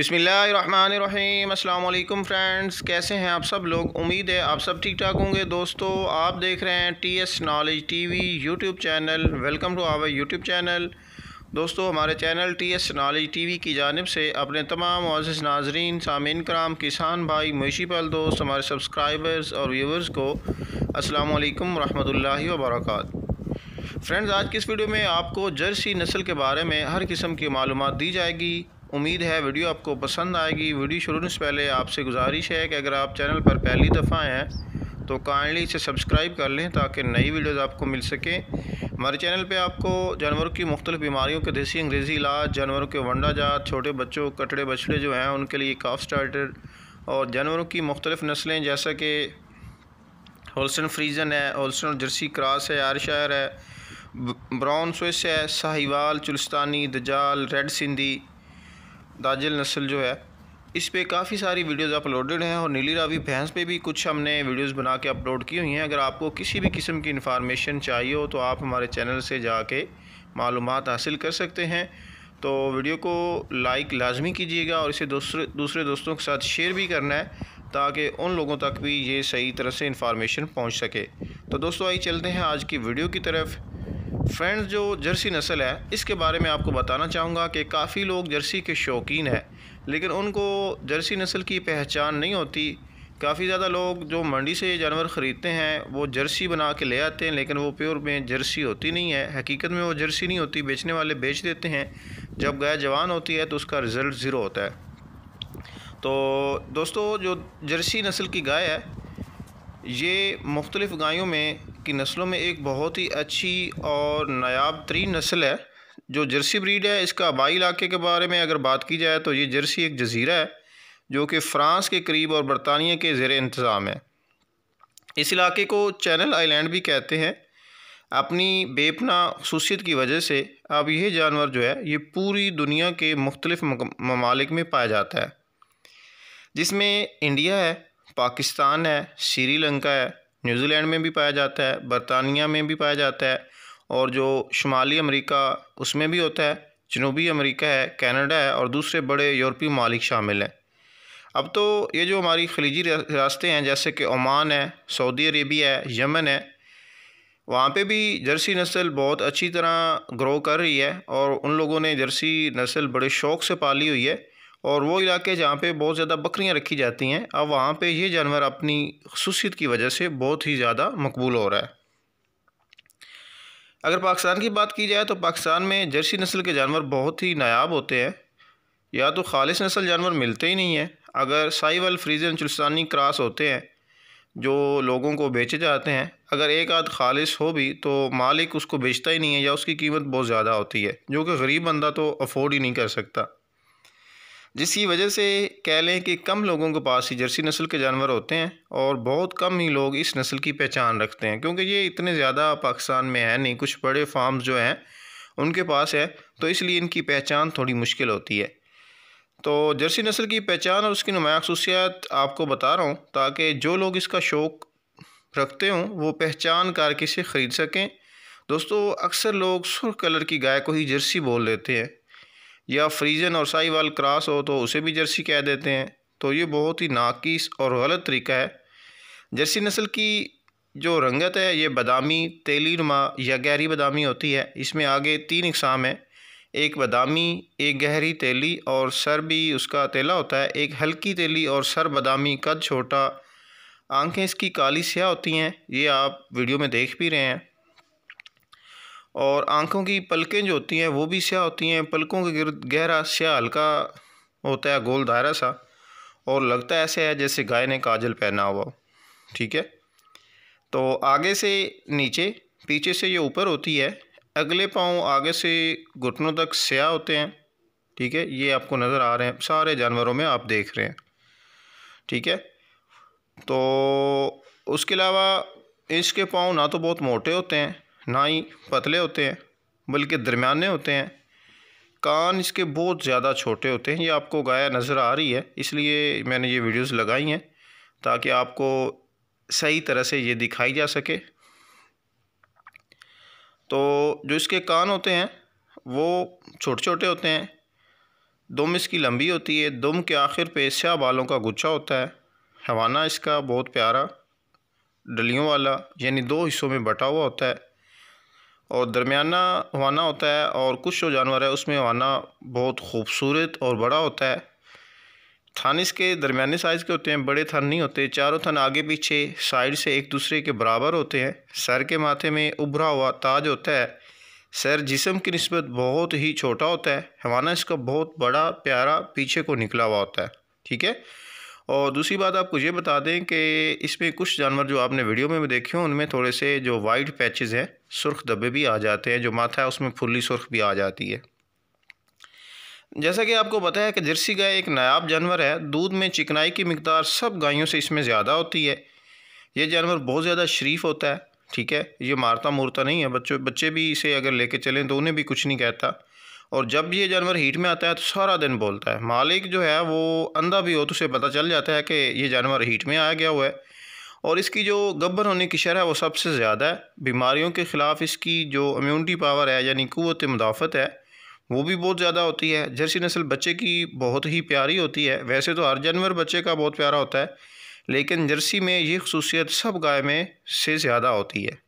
अस्सलाम वालेकुम फ्रेंड्स कैसे हैं आप सब लोग उम्मीद है आप सब ठीक ठाक होंगे दोस्तों आप देख रहे हैं T S knowledge T V YouTube channel welcome to our YouTube channel दोस्तों हमारे चैनल T S knowledge T V की जानब से अपने तमाम मोज़ नाजरीन सामिन कराम किसान भाई मवेशी दोस्त हमारे सब्सक्राइबर्स और व्यूवर्स को अस्सलाम वालेकुम रहमतुल्लाहि व बरकात फ्रेंड्स आज की इस वीडियो में आपको जर्सी नस्ल के बारे में हर किस्म की मालूम दी जाएगी उम्मीद है वीडियो आपको पसंद आएगी वीडियो शुरू से पहले आपसे गुजारिश है कि अगर आप चैनल पर पहली दफ़ा हैं तो काइंडली इसे सब्सक्राइब कर लें ताकि नई वीडियोज़ आपको मिल सकें हमारे चैनल पे आपको जानवरों की मुख्तलिफ बीमारियों के देसी अंग्रेज़ी इलाज जानवरों के वंडा जात छोटे बच्चों कटड़े बछड़े जो हैं उनके लिए काफ स्टार्टर और जानवरों की मुख्तलिफ नस्लें जैसा कि होलसन फ्रीजन है होल्सन और जर्सी क्रॉस है आरशायर है ब्राउन स्विस है साहिवाल चुलस्तानी दजाल रेड सिंधी दाजिल नस्ल जो है इस पर काफ़ी सारी वीडियोज़ अपलोडेड हैं और नीली रावी भैंस पे भी कुछ हमने वीडियोज़ बना के अपलोड की हुई हैं अगर आपको किसी भी किस्म की इन्फॉर्मेशन चाहिए हो तो आप हमारे चैनल से जाके मालूम हासिल कर सकते हैं तो वीडियो को लाइक लाजमी कीजिएगा और इसे दूसरे दूसरे दोस्तों के साथ शेयर भी करना है ताकि उन लोगों तक भी ये सही तरह से इन्फॉर्मेशन पहुंच सके तो दोस्तों आइए चलते हैं आज की वीडियो की तरफ फ्रेंड्स जो जर्सी नस्ल है इसके बारे में आपको बताना चाहूँगा कि काफ़ी लोग जर्सी के शौकीन हैं लेकिन उनको जर्सी नस्ल की पहचान नहीं होती काफ़ी ज़्यादा लोग जो मंडी से ये जानवर ख़रीदते हैं वो जर्सी बना के ले आते हैं लेकिन वो प्योर में जर्सी होती नहीं है हकीकत में वो जर्सी नहीं होती बेचने वाले बेच देते हैं जब गाय जवान होती है तो उसका रिज़ल्ट ज़ीरो होता है तो दोस्तों जो जर्सी नस्ल की गाय है ये मुख्तलिफ़ गायों में की नस्लों में एक बहुत ही अच्छी और नायाब तरीन नस्ल है जो जर्सी ब्रीड है इसका आबाई इलाके के बारे में अगर बात की जाए तो ये जर्सी एक जजीरा है जो कि फ़्रांस के करीब और बरतानिया के ज़ेर इंतज़ाम है इस इलाके को चैनल आइलैंड भी कहते हैं अपनी बेपना खसूसियत की वजह से अब यह जानवर जो है ये पूरी दुनिया के मुख्तलिफ़ ममालिक में पाया जाता है जिसमें इंडिया है पाकिस्तान है श्रीलंका है न्यूजीलैंड में भी पाया जाता है बरतानिया में भी पाया जाता है और जो शुमाली अमरीका उसमें भी होता है जनूबी अमरीका है कैनेडा है और दूसरे बड़े यूरोपीय मालिक शामिल हैं अब तो ये जो हमारी खलीजी रास्ते हैं जैसे कि ओमान है सऊदी अरेबिया है यमन है वहाँ पे भी जर्सी नस्ल बहुत अच्छी तरह ग्रो कर रही है और उन लोगों ने जर्सी नस्ल बड़े शौक़ से पाली हुई है और वो इलाके जहाँ पे बहुत ज़्यादा बकरियाँ रखी जाती हैं अब वहाँ पे ये जानवर अपनी खसूसियत की वजह से बहुत ही ज़्यादा मकबूल हो रहा है अगर पाकिस्तान की बात की जाए तो पाकिस्तान में जर्सी नस्ल के जानवर बहुत ही नायाब होते हैं या तो खालिश नस्ल जानवर मिलते ही नहीं हैं अगर साइवल फ्रीजन चुलस्तानी क्रॉस होते हैं जो लोगों को बेचे जाते हैं अगर एक आध खालिश हो भी तो मालिक उसको बेचता ही नहीं है या उसकी कीमत बहुत ज़्यादा होती है जो कि गरीब बंदा तो अफोर्ड ही नहीं कर सकता जिसकी वजह से कह लें कि कम लोगों के पास ही जर्सी नस्ल के जानवर होते हैं और बहुत कम ही लोग इस नस्ल की पहचान रखते हैं क्योंकि ये इतने ज़्यादा पाकिस्तान में है नहीं कुछ बड़े फार्म जो हैं उनके पास है तो इसलिए इनकी पहचान थोड़ी मुश्किल होती है तो जर्सी नस्ल की पहचान और उसकी नुमाया खसूसियात आपको बता रहा हूँ ताकि जो लोग इसका शौक़ रखते हों वो पहचान करके इसे ख़रीद सकें दोस्तों अक्सर लोग सुर्ख कलर की गाय को ही जर्सी बोल देते हैं या फ्रीजन और साहिवाल क्रॉस हो तो उसे भी जर्सी कह देते हैं तो ये बहुत ही नाकिस और गलत तरीका है जर्सी नस्ल की जो रंगत है ये बादामी तेली नुमा या गहरी बादामी होती है इसमें आगे तीन इकसाम है एक बादामी एक गहरी तेली और सर भी उसका तेला होता है एक हल्की तेली और सर बादामी कद छोटा आंखें इसकी काली स्याह होती हैं ये आप वीडियो में देख भी रहे हैं और आँखों की पलकें जो होती हैं वो भी स्याह होती हैं पलकों के गिरद गहरा स्याह हल्का होता है गोल दायरा सा और लगता ऐसे है जैसे गाय ने काजल पहना हुआ ठीक है तो आगे से नीचे पीछे से ये ऊपर होती है अगले पाँव आगे से घुटनों तक स्याह होते हैं ठीक है ये आपको नज़र आ रहे हैं सारे जानवरों में आप देख रहे हैं ठीक है तो उसके अलावा इसके पाँव ना तो बहुत मोटे होते हैं ना ही पतले होते हैं बल्कि दरमियाने होते हैं कान इसके बहुत ज़्यादा छोटे होते हैं ये आपको गाया नज़र आ रही है इसलिए मैंने ये वीडियोस लगाई हैं ताकि आपको सही तरह से ये दिखाई जा सके तो जो इसके कान होते हैं वो छोटे छोटे होते हैं दुम इसकी लंबी होती है दुम के आखिर पे स्या बालों का गुच्छा होता है हवाना इसका बहुत प्यारा डलियों वाला यानी दो हिस्सों में बटा हुआ होता है और दरमियाना हवाना होता है और कुछ जो जानवर है उसमें हवाना बहुत खूबसूरत और बड़ा होता है थन इसके दरमियाने साइज़ के होते हैं बड़े थन नहीं होते चारों थन आगे पीछे साइड से एक दूसरे के बराबर होते हैं सर के माथे में उभरा हुआ ताज होता है सर जिसम की नस्बत बहुत ही छोटा होता है हवाना इसका बहुत बड़ा प्यारा पीछे को निकला हुआ होता है ठीक है और दूसरी बात आपको ये बता दें कि इसमें कुछ जानवर जो आपने वीडियो में भी देखे हो उनमें थोड़े से जो वाइट पैचेज़ हैं सुर्ख दबे भी आ जाते हैं जो माथा है उसमें फुली सुर्ख भी आ जाती है जैसा कि आपको पता है कि जर्सी गाय एक नायाब जानवर है दूध में चिकनाई की मकदार सब गायों से इसमें ज़्यादा होती है ये जानवर बहुत ज़्यादा शरीफ होता है ठीक है ये मारता मूरता नहीं है बच्चों बच्चे भी इसे अगर लेके चलें तो उन्हें भी कुछ नहीं कहता और जब ये जानवर हीट में आता है तो सारा दिन बोलता है मालिक जो है वो अंधा भी हो तो उसे पता चल जाता है कि ये जानवर हीट में आया गया हुआ है और इसकी जो गब्बर होने की शरह है वो सबसे ज़्यादा है बीमारियों के ख़िलाफ़ इसकी जो इम्यूनिटी पावर है यानी कुत मुदाफ़त है वो भी बहुत ज़्यादा होती है जर्सी नस्ल बच्चे की बहुत ही प्यारी होती है वैसे तो हर जानवर बच्चे का बहुत प्यारा होता है लेकिन जर्सी में ये खसूसियत सब गाय में से ज़्यादा होती है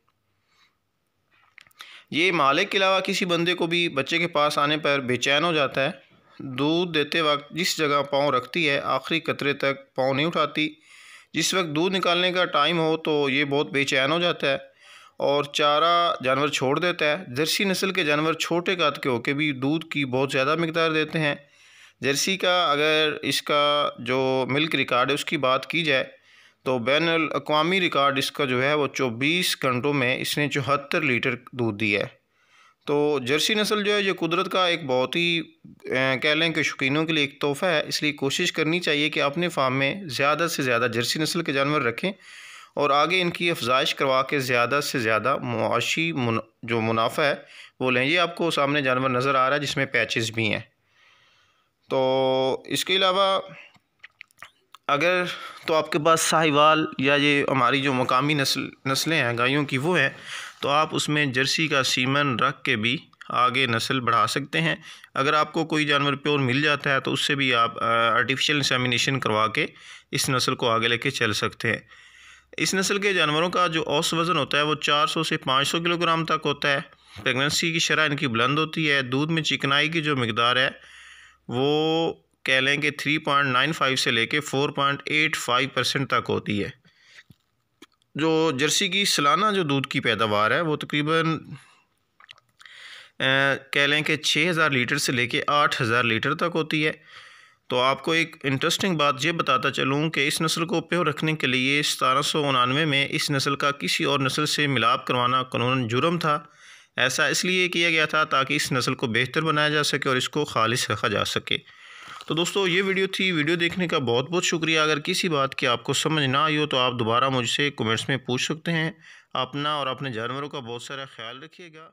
ये मालिक के अलावा किसी बंदे को भी बच्चे के पास आने पर बेचैन हो जाता है दूध देते वक्त जिस जगह पाँव रखती है आखिरी कतरे तक पाँव नहीं उठाती जिस वक्त दूध निकालने का टाइम हो तो ये बहुत बेचैन हो जाता है और चारा जानवर छोड़ देता है जर्सी नस्ल के जानवर छोटे कद के होके भी दूध की बहुत ज़्यादा मकदार देते हैं जर्सी का अगर इसका जो मिल्क रिकॉर्ड है उसकी बात की जाए तो बैन अवी रिकॉर्ड इसका जो है वो चौबीस घंटों में इसने चौहत्तर लीटर दूध दिया है तो जर्सी नस्ल जो है ये कुदरत का एक बहुत ही कह लें कि शौकीनों के लिए एक तोहफ़ा है इसलिए कोशिश करनी चाहिए कि अपने फार्म में ज़्यादा से ज़्यादा जर्सी नस्ल के जानवर रखें और आगे इनकी अफजाइश करवा के ज़्यादा से ज़्यादा मुआशी मुन, जो मुनाफा है वो लें ये आपको सामने जानवर नज़र आ रहा है जिसमें पैचज़ भी हैं तो इसके अलावा अगर तो आपके पास साहिवाल या ये हमारी जो मकामी नस्ल नस्लें हैं गायों की वो हैं तो आप उसमें जर्सी का सीमन रख के भी आगे नस्ल बढ़ा सकते हैं अगर आपको कोई जानवर प्योर मिल जाता है तो उससे भी आप आर्टिफिशियल इंसामिनेशन करवा के इस नस्ल को आगे लेके चल सकते हैं इस नस्ल के जानवरों का जो औस वज़न होता है वो 400 से 500 किलोग्राम तक होता है प्रेगनेंसी की शरह इनकी बुलंद होती है दूध में चिकनाई की जो मकदार है वो कह लें कि थ्री पॉइंट नाइन फाइव से लेके four point eight five percent तक होती है जो जर्सी की सालाना जो दूध की पैदावार है वो तकरीबन कह लें कि छः हज़ार लीटर से लेके आठ हज़ार लीटर तक होती है तो आपको एक इंटरेस्टिंग बात ये बताता चलूँ कि इस नस्ल को प्योर रखने के लिए सतारह सौ उनानवे में इस नस्ल का किसी और नस्ल से मिलाप करवाना कानून जुर्म था ऐसा इसलिए किया गया था ताकि इस नस्ल को बेहतर बनाया जा सके और इसको खालिश रखा जा सके तो दोस्तों ये वीडियो थी वीडियो देखने का बहुत बहुत शुक्रिया अगर किसी बात की आपको समझ ना आई हो तो आप दोबारा मुझसे कमेंट्स में पूछ सकते हैं अपना और अपने जानवरों का बहुत सारा ख्याल रखिएगा